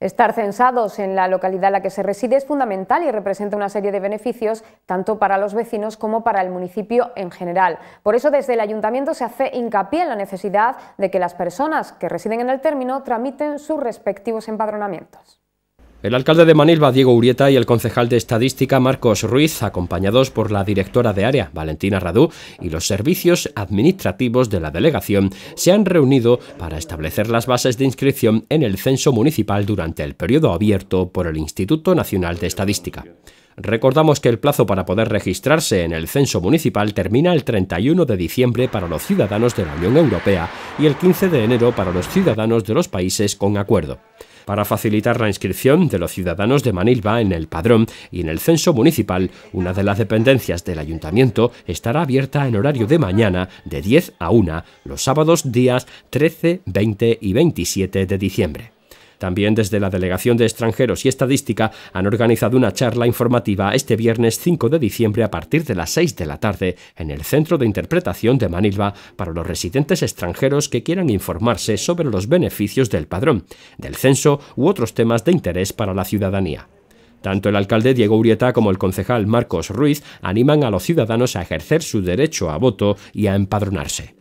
Estar censados en la localidad en la que se reside es fundamental y representa una serie de beneficios tanto para los vecinos como para el municipio en general. Por eso desde el ayuntamiento se hace hincapié en la necesidad de que las personas que residen en el término tramiten sus respectivos empadronamientos. El alcalde de Manilva, Diego Urieta, y el concejal de Estadística, Marcos Ruiz, acompañados por la directora de área, Valentina Radú, y los servicios administrativos de la delegación, se han reunido para establecer las bases de inscripción en el censo municipal durante el periodo abierto por el Instituto Nacional de Estadística. Recordamos que el plazo para poder registrarse en el censo municipal termina el 31 de diciembre para los ciudadanos de la Unión Europea y el 15 de enero para los ciudadanos de los países con acuerdo para facilitar la inscripción de los ciudadanos de Manilva en el padrón y en el censo municipal. Una de las dependencias del ayuntamiento estará abierta en horario de mañana de 10 a 1 los sábados días 13, 20 y 27 de diciembre. También desde la Delegación de Extranjeros y Estadística han organizado una charla informativa este viernes 5 de diciembre a partir de las 6 de la tarde en el Centro de Interpretación de Manilva para los residentes extranjeros que quieran informarse sobre los beneficios del padrón, del censo u otros temas de interés para la ciudadanía. Tanto el alcalde Diego Urieta como el concejal Marcos Ruiz animan a los ciudadanos a ejercer su derecho a voto y a empadronarse.